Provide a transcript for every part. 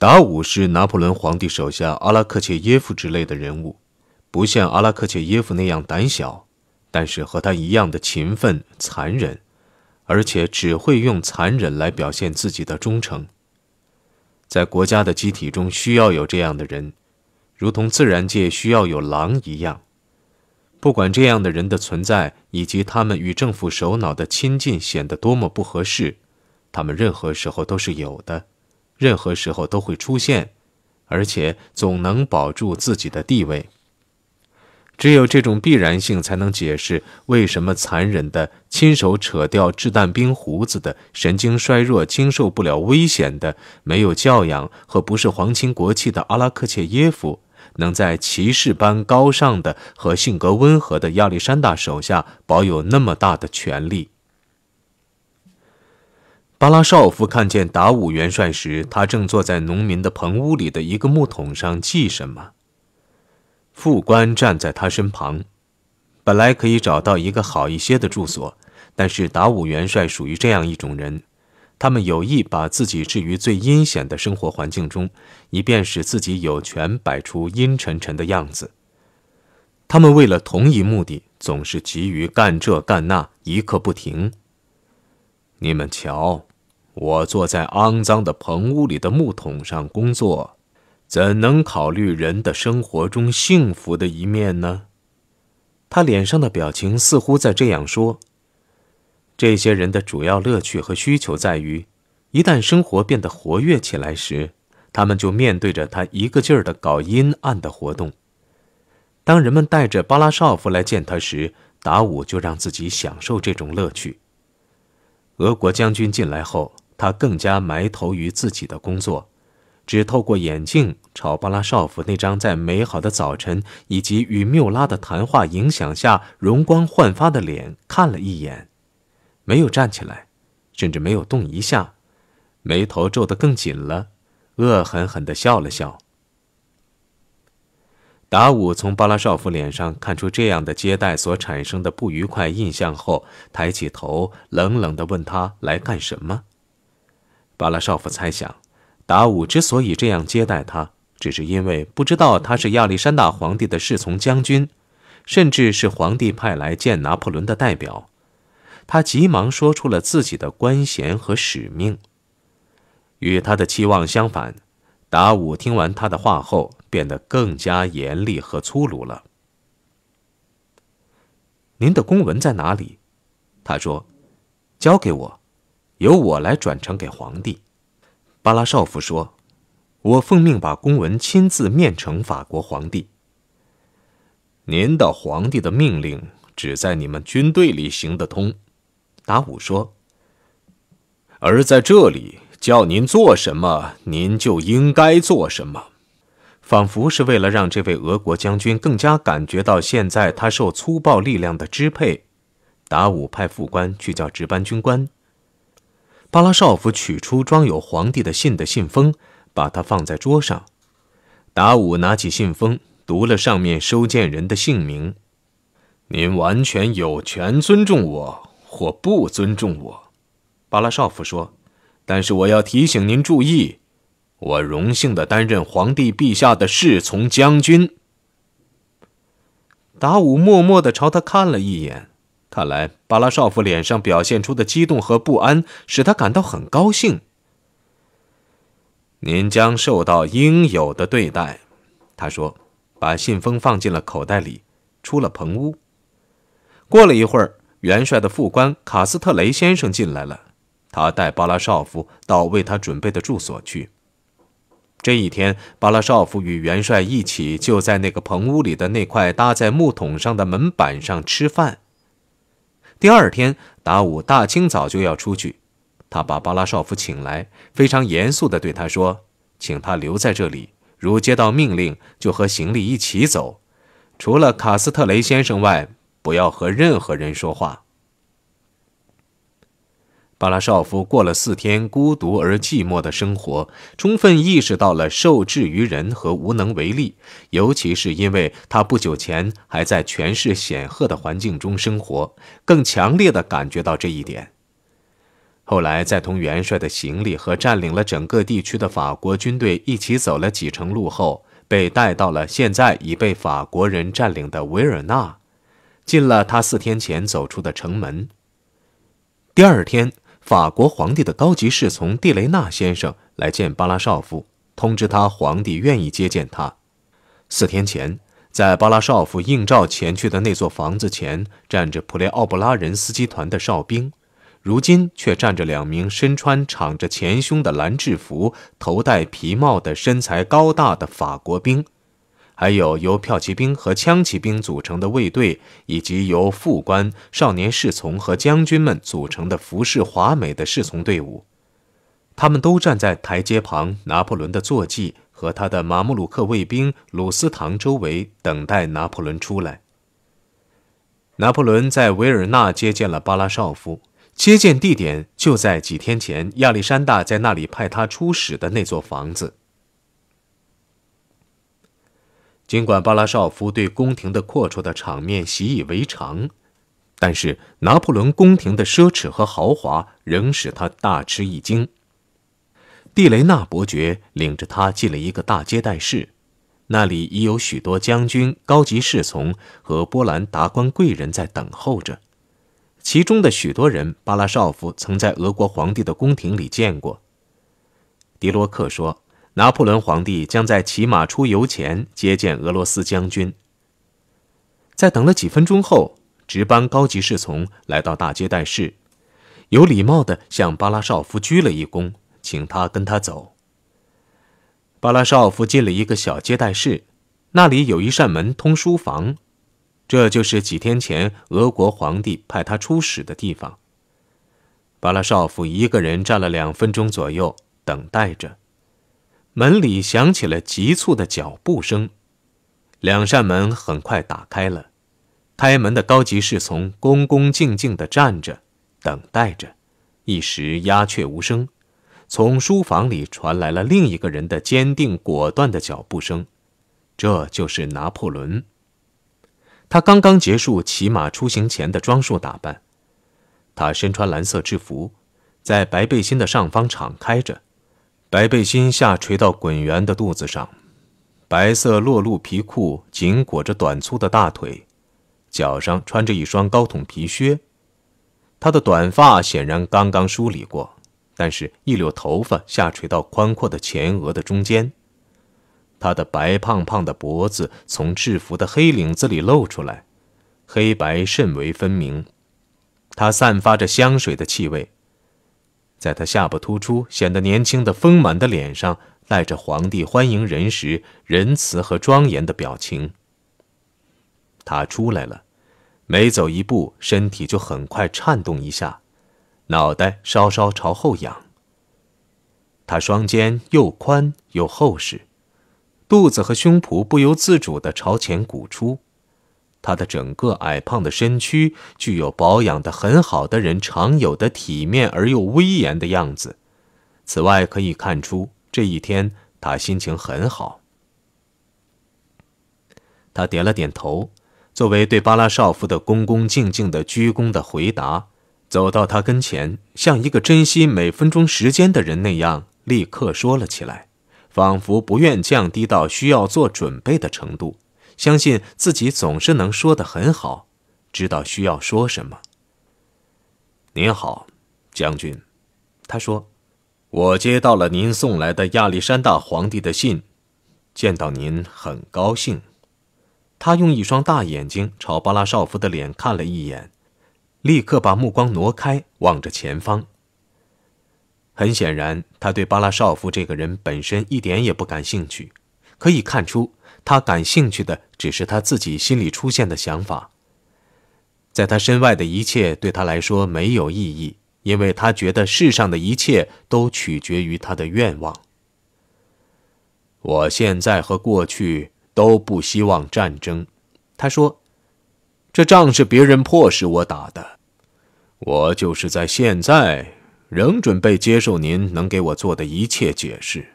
达武是拿破仑皇帝手下阿拉克切耶夫之类的人物，不像阿拉克切耶夫那样胆小，但是和他一样的勤奋、残忍，而且只会用残忍来表现自己的忠诚。在国家的集体中需要有这样的人，如同自然界需要有狼一样。不管这样的人的存在以及他们与政府首脑的亲近显得多么不合适，他们任何时候都是有的。任何时候都会出现，而且总能保住自己的地位。只有这种必然性，才能解释为什么残忍的、亲手扯掉掷弹兵胡子的、神经衰弱、经受不了危险的、没有教养和不是皇亲国戚的阿拉克切耶夫，能在骑士般高尚的和性格温和的亚历山大手下保有那么大的权力。巴拉绍夫看见达武元帅时，他正坐在农民的棚屋里的一个木桶上记什么。副官站在他身旁。本来可以找到一个好一些的住所，但是达武元帅属于这样一种人，他们有意把自己置于最阴险的生活环境中，以便使自己有权摆出阴沉沉的样子。他们为了同一目的，总是急于干这干那，一刻不停。你们瞧。我坐在肮脏的棚屋里的木桶上工作，怎能考虑人的生活中幸福的一面呢？他脸上的表情似乎在这样说：这些人的主要乐趣和需求在于，一旦生活变得活跃起来时，他们就面对着他一个劲儿的搞阴暗的活动。当人们带着巴拉绍夫来见他时，达武就让自己享受这种乐趣。俄国将军进来后。他更加埋头于自己的工作，只透过眼镜朝巴拉绍夫那张在美好的早晨以及与缪拉的谈话影响下容光焕发的脸看了一眼，没有站起来，甚至没有动一下，眉头皱得更紧了，恶狠狠地笑了笑。达武从巴拉绍夫脸上看出这样的接待所产生的不愉快印象后，抬起头冷冷地问他来干什么。巴拉绍夫猜想，达武之所以这样接待他，只是因为不知道他是亚历山大皇帝的侍从将军，甚至是皇帝派来见拿破仑的代表。他急忙说出了自己的官衔和使命。与他的期望相反，达武听完他的话后，变得更加严厉和粗鲁了。“您的公文在哪里？”他说，“交给我。”由我来转呈给皇帝，巴拉少夫说：“我奉命把公文亲自面呈法国皇帝。您的皇帝的命令只在你们军队里行得通。”达武说：“而在这里，叫您做什么，您就应该做什么。”仿佛是为了让这位俄国将军更加感觉到现在他受粗暴力量的支配，达武派副官去叫值班军官。巴拉绍夫取出装有皇帝的信的信封，把它放在桌上。达武拿起信封，读了上面收件人的姓名。“您完全有权尊重我，或不尊重我。”巴拉绍夫说。“但是我要提醒您注意，我荣幸地担任皇帝陛下的侍从将军。”达武默默地朝他看了一眼。看来巴拉绍夫脸上表现出的激动和不安使他感到很高兴。您将受到应有的对待，他说，把信封放进了口袋里，出了棚屋。过了一会儿，元帅的副官卡斯特雷先生进来了，他带巴拉绍夫到为他准备的住所去。这一天，巴拉绍夫与元帅一起就在那个棚屋里的那块搭在木桶上的门板上吃饭。第二天，达武大清早就要出去。他把巴拉绍夫请来，非常严肃的对他说：“请他留在这里，如接到命令就和行李一起走。除了卡斯特雷先生外，不要和任何人说话。”巴拉绍夫过了四天孤独而寂寞的生活，充分意识到了受制于人和无能为力，尤其是因为他不久前还在权势显赫的环境中生活，更强烈地感觉到这一点。后来，在同元帅的行李和占领了整个地区的法国军队一起走了几程路后，被带到了现在已被法国人占领的维尔纳，进了他四天前走出的城门。第二天。法国皇帝的高级侍从蒂雷纳先生来见巴拉绍夫，通知他皇帝愿意接见他。四天前，在巴拉绍夫应召前去的那座房子前站着普雷奥布拉人斯基团的哨兵，如今却站着两名身穿敞着前胸的蓝制服、头戴皮帽的身材高大的法国兵。还有由骠骑兵和枪骑兵组成的卫队，以及由副官、少年侍从和将军们组成的服饰华美的侍从队伍，他们都站在台阶旁。拿破仑的坐骑和他的马穆鲁克卫兵鲁斯唐周围等待拿破仑出来。拿破仑在维尔纳接见了巴拉绍夫，接见地点就在几天前亚历山大在那里派他出使的那座房子。尽管巴拉绍夫对宫廷的阔绰的场面习以为常，但是拿破仑宫廷的奢侈和豪华仍使他大吃一惊。蒂雷纳伯爵领着他进了一个大接待室，那里已有许多将军、高级侍从和波兰达官贵人在等候着，其中的许多人，巴拉绍夫曾在俄国皇帝的宫廷里见过。迪洛克说。拿破仑皇帝将在骑马出游前接见俄罗斯将军。在等了几分钟后，值班高级侍从来到大接待室，有礼貌地向巴拉绍夫鞠了一躬，请他跟他走。巴拉绍夫进了一个小接待室，那里有一扇门通书房，这就是几天前俄国皇帝派他出使的地方。巴拉绍夫一个人站了两分钟左右，等待着。门里响起了急促的脚步声，两扇门很快打开了。开门的高级侍从恭恭敬敬地站着，等待着。一时鸦雀无声，从书房里传来了另一个人的坚定果断的脚步声。这就是拿破仑。他刚刚结束骑马出行前的装束打扮，他身穿蓝色制服，在白背心的上方敞开着。白背心下垂到滚圆的肚子上，白色落露皮裤紧裹着短粗的大腿，脚上穿着一双高筒皮靴。他的短发显然刚刚梳理过，但是一绺头发下垂到宽阔的前额的中间。他的白胖胖的脖子从制服的黑领子里露出来，黑白甚为分明。他散发着香水的气味。在他下巴突出、显得年轻的丰满的脸上，带着皇帝欢迎人时仁慈和庄严的表情。他出来了，每走一步，身体就很快颤动一下，脑袋稍稍朝后仰。他双肩又宽又厚实，肚子和胸脯不由自主地朝前鼓出。他的整个矮胖的身躯具有保养的很好的人常有的体面而又威严的样子。此外，可以看出这一天他心情很好。他点了点头，作为对巴拉少夫的恭恭敬敬的鞠躬的回答，走到他跟前，像一个珍惜每分钟时间的人那样，立刻说了起来，仿佛不愿降低到需要做准备的程度。相信自己总是能说得很好，知道需要说什么。您好，将军，他说：“我接到了您送来的亚历山大皇帝的信，见到您很高兴。”他用一双大眼睛朝巴拉绍夫的脸看了一眼，立刻把目光挪开，望着前方。很显然，他对巴拉绍夫这个人本身一点也不感兴趣，可以看出。他感兴趣的只是他自己心里出现的想法，在他身外的一切对他来说没有意义，因为他觉得世上的一切都取决于他的愿望。我现在和过去都不希望战争，他说：“这仗是别人迫使我打的，我就是在现在仍准备接受您能给我做的一切解释。”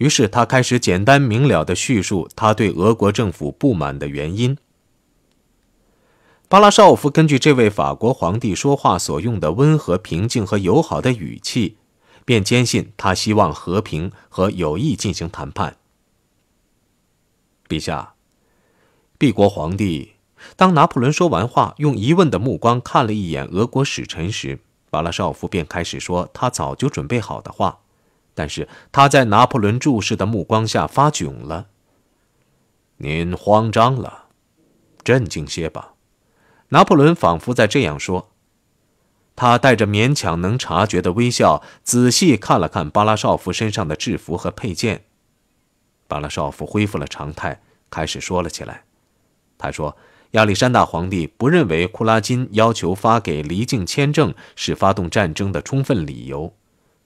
于是，他开始简单明了地叙述他对俄国政府不满的原因。巴拉绍夫根据这位法国皇帝说话所用的温和、平静和友好的语气，便坚信他希望和平和友谊进行谈判。陛下，帝国皇帝，当拿破仑说完话，用疑问的目光看了一眼俄国使臣时，巴拉绍夫便开始说他早就准备好的话。但是他在拿破仑注视的目光下发窘了。您慌张了，镇静些吧。拿破仑仿佛在这样说。他带着勉强能察觉的微笑，仔细看了看巴拉绍夫身上的制服和配件。巴拉绍夫恢复了常态，开始说了起来。他说：“亚历山大皇帝不认为库拉金要求发给离境签证是发动战争的充分理由。”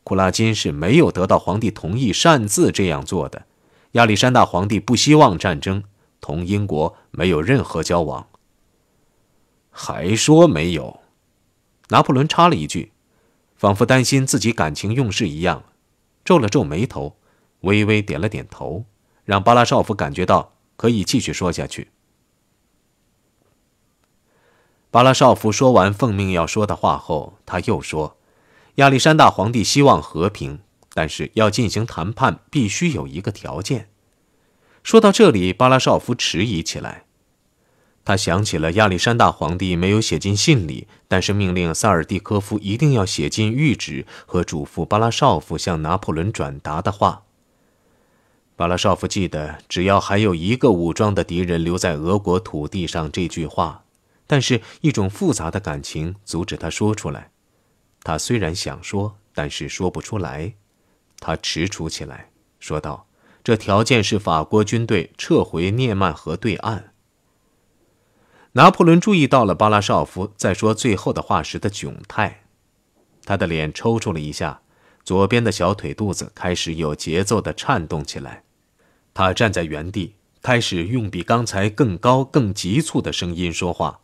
库拉金是没有得到皇帝同意擅自这样做的。亚历山大皇帝不希望战争，同英国没有任何交往。还说没有？拿破仑插了一句，仿佛担心自己感情用事一样，皱了皱眉头，微微点了点头，让巴拉绍夫感觉到可以继续说下去。巴拉绍夫说完奉命要说的话后，他又说。亚历山大皇帝希望和平，但是要进行谈判，必须有一个条件。说到这里，巴拉绍夫迟疑起来，他想起了亚历山大皇帝没有写进信里，但是命令萨尔蒂科夫一定要写进谕旨和嘱咐巴拉绍夫向拿破仑转达的话。巴拉绍夫记得，只要还有一个武装的敌人留在俄国土地上，这句话，但是一种复杂的感情阻止他说出来。他虽然想说，但是说不出来，他迟蹰起来，说道：“这条件是法国军队撤回涅曼河对岸。”拿破仑注意到了巴拉绍夫在说最后的话时的窘态，他的脸抽搐了一下，左边的小腿肚子开始有节奏地颤动起来，他站在原地，开始用比刚才更高、更急促的声音说话。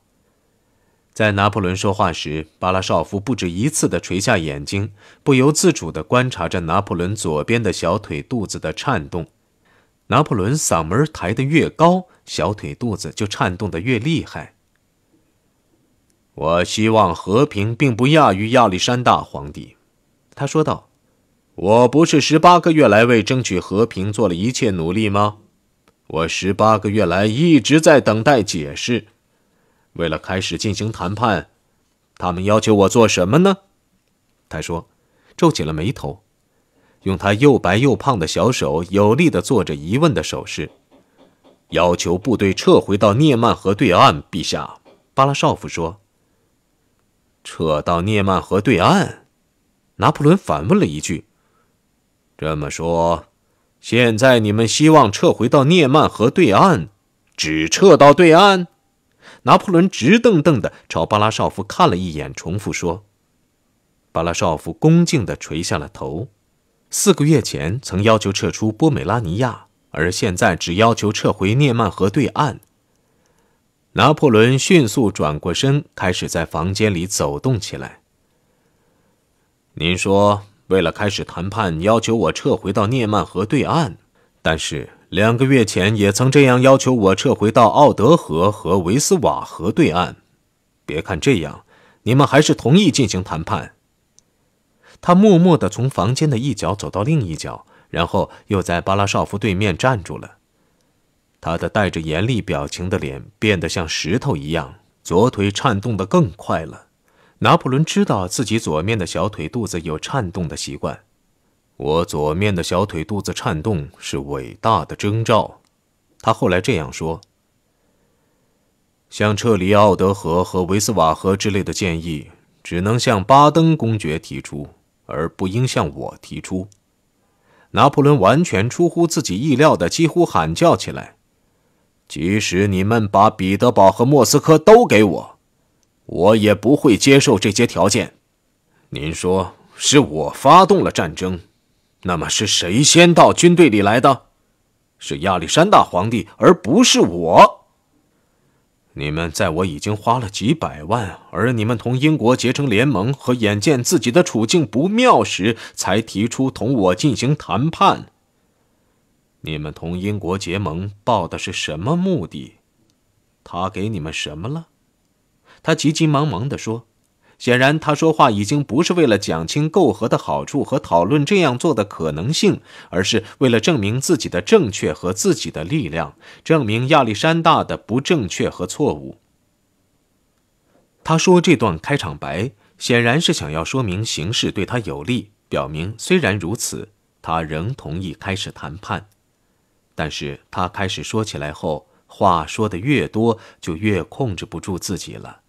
在拿破仑说话时，巴拉绍夫不止一次的垂下眼睛，不由自主的观察着拿破仑左边的小腿肚子的颤动。拿破仑嗓门抬得越高，小腿肚子就颤动的越厉害。我希望和平，并不亚于亚历山大皇帝，他说道：“我不是十八个月来为争取和平做了一切努力吗？我十八个月来一直在等待解释。”为了开始进行谈判，他们要求我做什么呢？他说，皱起了眉头，用他又白又胖的小手有力地做着疑问的手势，要求部队撤回到涅曼河对岸。陛下，巴拉绍夫说。撤到涅曼河对岸？拿破仑反问了一句。这么说，现在你们希望撤回到涅曼河对岸，只撤到对岸？拿破仑直瞪瞪地朝巴拉绍夫看了一眼，重复说：“巴拉绍夫恭敬地垂下了头。四个月前曾要求撤出波美拉尼亚，而现在只要求撤回涅曼河对岸。”拿破仑迅速转过身，开始在房间里走动起来。“您说，为了开始谈判，要求我撤回到涅曼河对岸，但是……”两个月前也曾这样要求我撤回到奥德河和维斯瓦河对岸。别看这样，你们还是同意进行谈判。他默默地从房间的一角走到另一角，然后又在巴拉绍夫对面站住了。他的带着严厉表情的脸变得像石头一样，左腿颤动得更快了。拿破仑知道自己左面的小腿肚子有颤动的习惯。我左面的小腿肚子颤动是伟大的征兆，他后来这样说。像撤离奥德河和维斯瓦河之类的建议，只能向巴登公爵提出，而不应向我提出。拿破仑完全出乎自己意料的，几乎喊叫起来：“即使你们把彼得堡和莫斯科都给我，我也不会接受这些条件。”您说是我发动了战争？那么是谁先到军队里来的？是亚历山大皇帝，而不是我。你们在我已经花了几百万，而你们同英国结成联盟，和眼见自己的处境不妙时，才提出同我进行谈判。你们同英国结盟抱的是什么目的？他给你们什么了？他急急忙忙的说。显然，他说话已经不是为了讲清媾和的好处和讨论这样做的可能性，而是为了证明自己的正确和自己的力量，证明亚历山大的不正确和错误。他说这段开场白，显然是想要说明形势对他有利，表明虽然如此，他仍同意开始谈判。但是他开始说起来后，话说的越多，就越控制不住自己了。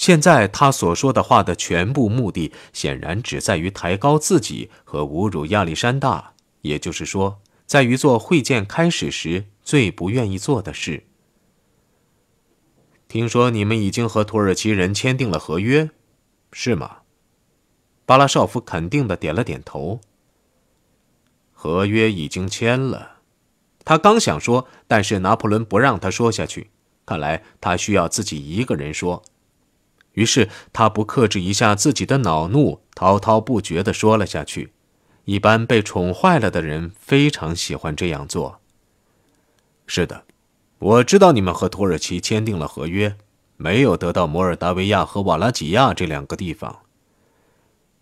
现在他所说的话的全部目的，显然只在于抬高自己和侮辱亚历山大，也就是说，在于做会见开始时最不愿意做的事。听说你们已经和土耳其人签订了合约，是吗？巴拉绍夫肯定的点了点头。合约已经签了，他刚想说，但是拿破仑不让他说下去。看来他需要自己一个人说。于是他不克制一下自己的恼怒，滔滔不绝地说了下去。一般被宠坏了的人非常喜欢这样做。是的，我知道你们和土耳其签订了合约，没有得到摩尔达维亚和瓦拉几亚这两个地方。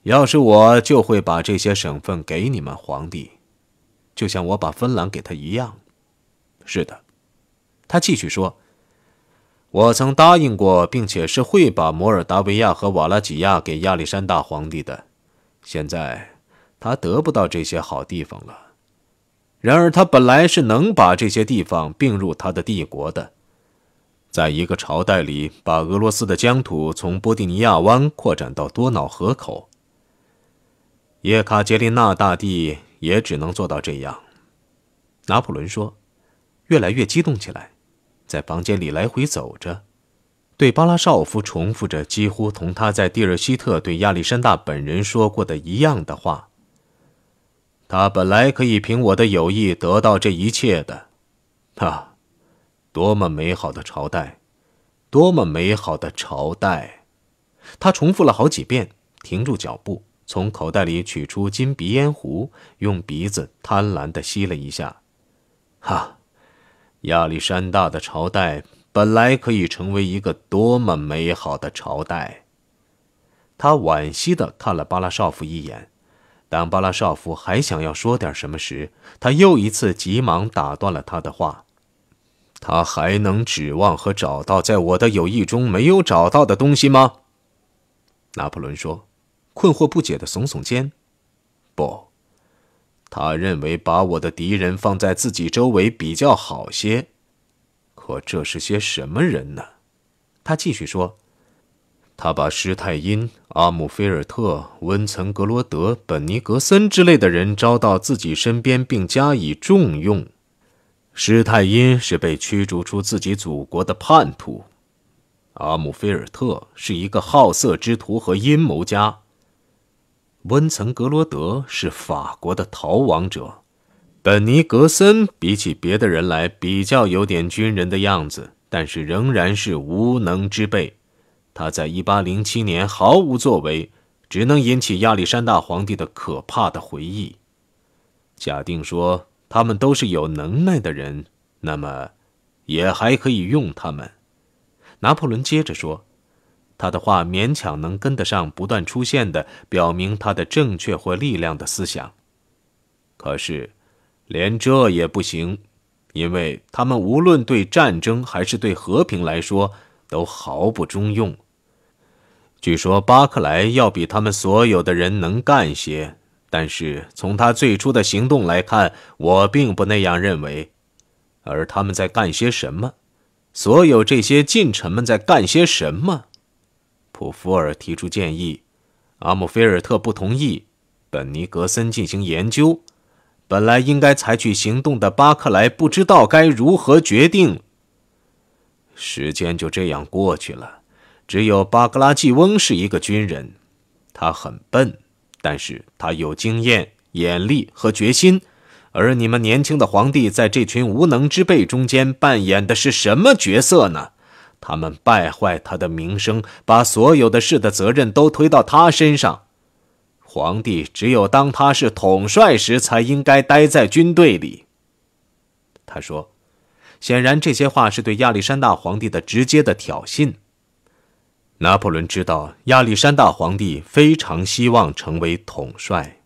要是我就会把这些省份给你们皇帝，就像我把芬兰给他一样。是的，他继续说。我曾答应过，并且是会把摩尔达维亚和瓦拉几亚给亚历山大皇帝的。现在他得不到这些好地方了。然而，他本来是能把这些地方并入他的帝国的。在一个朝代里，把俄罗斯的疆土从波蒂尼亚湾扩展到多瑙河口，叶卡捷琳娜大帝也只能做到这样。拿破仑说，越来越激动起来。在房间里来回走着，对巴拉绍夫重复着几乎同他在蒂尔希特对亚历山大本人说过的一样的话。他本来可以凭我的友谊得到这一切的。啊，多么美好的朝代，多么美好的朝代！他重复了好几遍，停住脚步，从口袋里取出金鼻烟壶，用鼻子贪婪地吸了一下。啊。亚历山大的朝代本来可以成为一个多么美好的朝代！他惋惜地看了巴拉绍夫一眼。当巴拉绍夫还想要说点什么时，他又一次急忙打断了他的话：“他还能指望和找到在我的友谊中没有找到的东西吗？”拿破仑说，困惑不解的耸耸肩：“不。”他认为把我的敌人放在自己周围比较好些，可这是些什么人呢？他继续说：“他把施泰因、阿姆菲尔特、温岑格罗德、本尼格森之类的人招到自己身边，并加以重用。施泰因是被驱逐出自己祖国的叛徒，阿姆菲尔特是一个好色之徒和阴谋家。”温岑格罗德是法国的逃亡者，本尼格森比起别的人来比较有点军人的样子，但是仍然是无能之辈。他在一八零七年毫无作为，只能引起亚历山大皇帝的可怕的回忆。假定说他们都是有能耐的人，那么也还可以用他们。拿破仑接着说。他的话勉强能跟得上不断出现的表明他的正确或力量的思想，可是，连这也不行，因为他们无论对战争还是对和平来说都毫不中用。据说巴克莱要比他们所有的人能干些，但是从他最初的行动来看，我并不那样认为。而他们在干些什么？所有这些近臣们在干些什么？普弗尔提出建议，阿姆菲尔特不同意；本尼格森进行研究，本来应该采取行动的巴克莱不知道该如何决定。时间就这样过去了，只有巴格拉季翁是一个军人，他很笨，但是他有经验、眼力和决心。而你们年轻的皇帝在这群无能之辈中间扮演的是什么角色呢？他们败坏他的名声，把所有的事的责任都推到他身上。皇帝只有当他是统帅时，才应该待在军队里。他说：“显然，这些话是对亚历山大皇帝的直接的挑衅。”拿破仑知道亚历山大皇帝非常希望成为统帅。